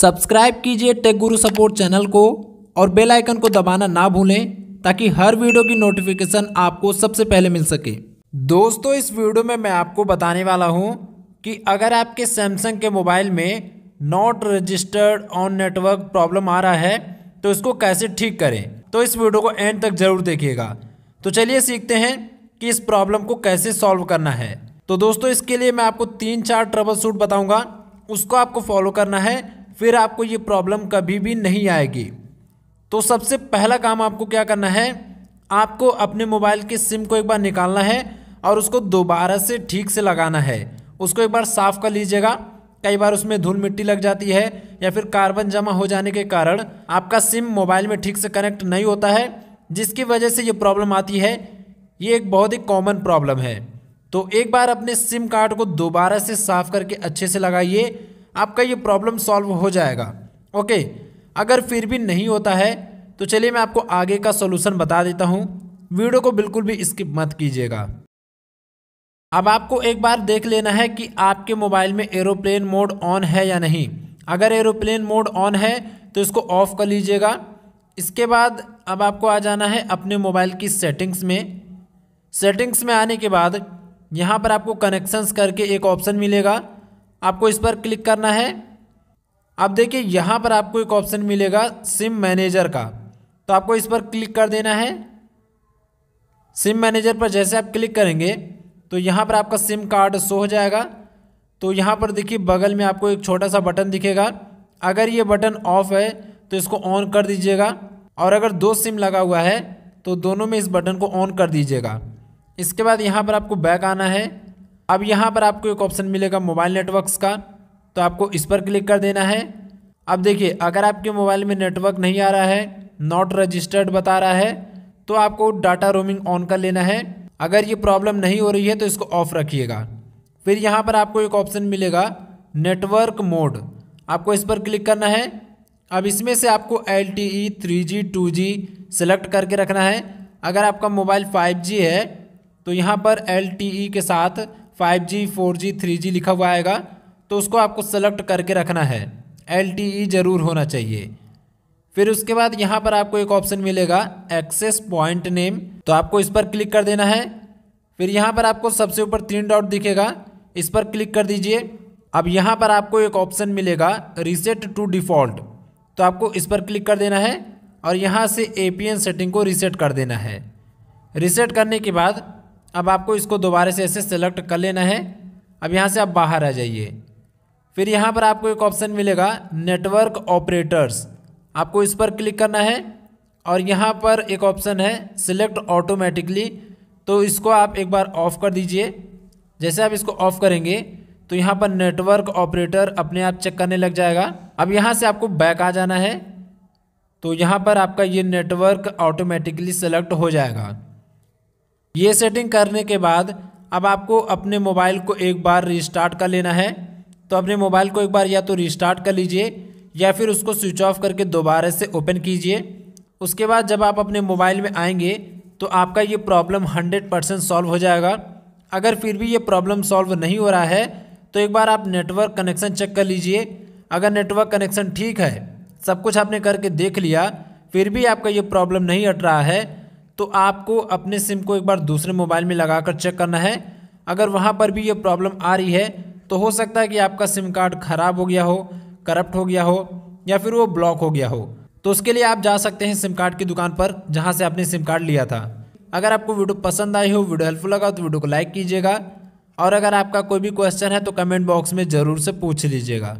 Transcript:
subscribe कीजिए take गुरु support channel को और बेल आइकन को दबाना ना भूलें ताकि हर वीडियो की नोटिफिकेशन आपको सबसे पहले मिल सके दोस्तों इस वीडियो में मैं आपको बताने वाला हूं कि अगर आपके सैमसंग के मोबाइल में not registered on network problem आ रहा है तो इसको कैसे ठीक करें तो इस वीडियो को एंड तक जरूर देखिएगा तो चलिए सीखते हैं कि इस प्रॉब्लम को कैसे सॉल्व करना है तो दोस्तों इसके लिए मैं आपको तीन चार ट्रबल सूट बताऊंगा उसको आपको फॉलो करना है फिर आपको ये प्रॉब्लम कभी भी नहीं आएगी तो सबसे पहला काम आपको क्या करना है आपको अपने मोबाइल के सिम को एक बार निकालना है और उसको दोबारा से ठीक से लगाना है उसको एक बार साफ़ कर लीजिएगा कई बार उसमें धूल मिट्टी लग जाती है या फिर कार्बन जमा हो जाने के कारण आपका सिम मोबाइल में ठीक से कनेक्ट नहीं होता है जिसकी वजह से ये प्रॉब्लम आती है ये एक बहुत ही कॉमन प्रॉब्लम है तो एक बार अपने सिम कार्ड को दोबारा से साफ़ करके अच्छे से लगाइए आपका ये प्रॉब्लम सॉल्व हो जाएगा ओके अगर फिर भी नहीं होता है तो चलिए मैं आपको आगे का सोल्यूशन बता देता हूँ वीडियो को बिल्कुल भी स्किप मत कीजिएगा अब आपको एक बार देख लेना है कि आपके मोबाइल में एरोप्लेन मोड ऑन है या नहीं अगर एरोप्लेन मोड ऑन है तो इसको ऑफ़ कर लीजिएगा इसके बाद अब आपको आ जाना है अपने मोबाइल की सेटिंग्स में सेटिंग्स में आने के बाद यहाँ पर आपको कनेक्शंस करके एक ऑप्शन मिलेगा आपको इस पर क्लिक करना है अब देखिए यहाँ पर आपको एक ऑप्शन मिलेगा सिम मैनेजर का तो आपको इस पर क्लिक कर देना है सिम मैनेजर पर जैसे आप क्लिक करेंगे तो यहाँ पर आपका सिम कार्ड शो हो जाएगा तो यहाँ पर देखिए बगल में आपको एक छोटा सा बटन दिखेगा अगर ये बटन ऑफ है तो इसको ऑन कर दीजिएगा और अगर दो सिम लगा हुआ है तो दोनों में इस बटन को ऑन कर दीजिएगा इसके बाद यहाँ पर आपको बैक आना है अब यहाँ पर आपको एक ऑप्शन मिलेगा मोबाइल नेटवर्क्स का तो आपको इस पर क्लिक कर देना है अब देखिए अगर आपके मोबाइल में नेटवर्क नहीं आ रहा है नॉट रजिस्टर्ड बता रहा है तो आपको डाटा रोमिंग ऑन कर लेना है अगर ये प्रॉब्लम नहीं हो रही है तो इसको ऑफ रखिएगा फिर यहाँ पर आपको एक ऑप्शन मिलेगा नेटवर्क मोड आपको इस पर क्लिक करना है अब इसमें से आपको L T E three G two G select करके रखना है अगर आपका मोबाइल 5G है तो यहाँ पर एल टी ई के साथ five G four G three G लिखा हुआ आएगा तो उसको आपको सेलेक्ट करके रखना है एल टी ई e ज़रूर होना चाहिए फिर उसके बाद यहाँ पर आपको एक ऑप्शन मिलेगा एक्सेस पॉइंट नेम तो आपको इस पर क्लिक कर देना है फिर यहाँ पर आपको सबसे ऊपर तीन डॉट दिखेगा इस पर क्लिक कर दीजिए अब यहाँ पर आपको एक ऑप्शन मिलेगा रीसेट टू डिफ़ॉल्ट तो आपको इस पर क्लिक कर देना है और यहाँ से ए सेटिंग को रीसेट कर देना है रीसेट करने के बाद अब आपको इसको दोबारा से ऐसे सेलेक्ट कर लेना है अब यहाँ से आप बाहर आ जाइए फिर यहाँ पर आपको एक ऑप्शन मिलेगा नेटवर्क ऑपरेटर्स आपको इस पर क्लिक करना है और यहाँ पर एक ऑप्शन है सिलेक्ट ऑटोमेटिकली तो इसको आप एक बार ऑफ़ कर दीजिए जैसे आप इसको ऑफ़ करेंगे तो यहाँ पर नेटवर्क ऑपरेटर अपने आप चेक करने लग जाएगा अब यहाँ से आपको बैक आ जाना है तो यहाँ पर आपका ये नेटवर्क ऑटोमेटिकली सेलेक्ट हो जाएगा ये सेटिंग करने के बाद अब आपको अपने मोबाइल को एक बार रिस्टार्ट कर लेना है तो अपने मोबाइल को एक बार या तो रिस्टार्ट कर लीजिए या फिर उसको स्विच ऑफ करके दोबारा से ओपन कीजिए उसके बाद जब आप अपने मोबाइल में आएंगे तो आपका ये प्रॉब्लम हंड्रेड परसेंट सॉल्व हो जाएगा अगर फिर भी ये प्रॉब्लम सॉल्व नहीं हो रहा है तो एक बार आप नेटवर्क कनेक्शन चेक कर लीजिए अगर नेटवर्क कनेक्शन ठीक है सब कुछ आपने करके देख लिया फिर भी आपका ये प्रॉब्लम नहीं हट रहा है तो आपको अपने सिम को एक बार दूसरे मोबाइल में लगा कर चेक करना है अगर वहाँ पर भी ये प्रॉब्लम आ रही है तो हो सकता है कि आपका सिम कार्ड ख़राब हो गया हो करप्ट हो गया हो या फिर वो ब्लॉक हो गया हो तो उसके लिए आप जा सकते हैं सिम कार्ड की दुकान पर जहाँ से आपने सिम कार्ड लिया था अगर आपको वीडियो पसंद आई हो वीडियो हेल्पफुल लगा तो वीडियो को लाइक कीजिएगा और अगर आपका कोई भी क्वेश्चन है तो कमेंट बॉक्स में ज़रूर से पूछ लीजिएगा